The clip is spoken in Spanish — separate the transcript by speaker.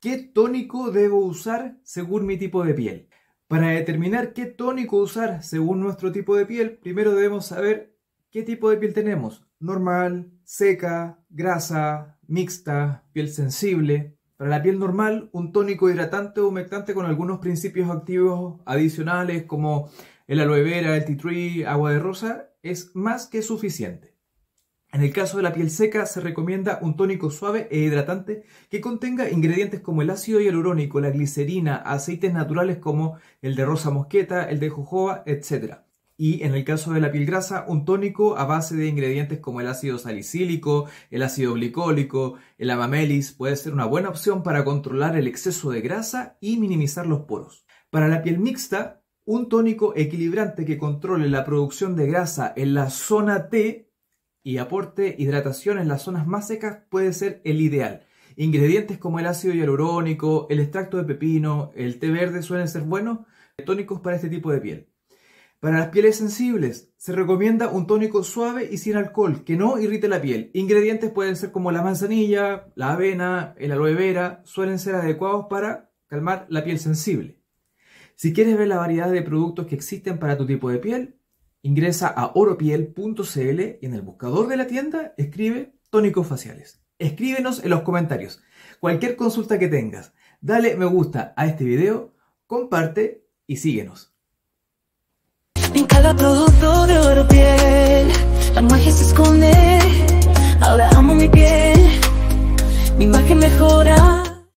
Speaker 1: qué tónico debo usar según mi tipo de piel. Para determinar qué tónico usar según nuestro tipo de piel, primero debemos saber qué tipo de piel tenemos. Normal, seca, grasa, mixta, piel sensible. Para la piel normal, un tónico hidratante o humectante con algunos principios activos adicionales como el aloe vera, el tea tree, agua de rosa, es más que suficiente. En el caso de la piel seca se recomienda un tónico suave e hidratante que contenga ingredientes como el ácido hialurónico, la glicerina, aceites naturales como el de rosa mosqueta, el de jojoba, etc. Y en el caso de la piel grasa, un tónico a base de ingredientes como el ácido salicílico, el ácido glicólico, el amamelis puede ser una buena opción para controlar el exceso de grasa y minimizar los poros. Para la piel mixta, un tónico equilibrante que controle la producción de grasa en la zona T y aporte hidratación en las zonas más secas puede ser el ideal. Ingredientes como el ácido hialurónico, el extracto de pepino, el té verde suelen ser buenos tónicos para este tipo de piel. Para las pieles sensibles, se recomienda un tónico suave y sin alcohol, que no irrite la piel. Ingredientes pueden ser como la manzanilla, la avena, el aloe vera, suelen ser adecuados para calmar la piel sensible. Si quieres ver la variedad de productos que existen para tu tipo de piel, Ingresa a oropiel.cl y en el buscador de la tienda escribe tónicos faciales. Escríbenos en los comentarios cualquier consulta que tengas. Dale me gusta a este video, comparte y síguenos.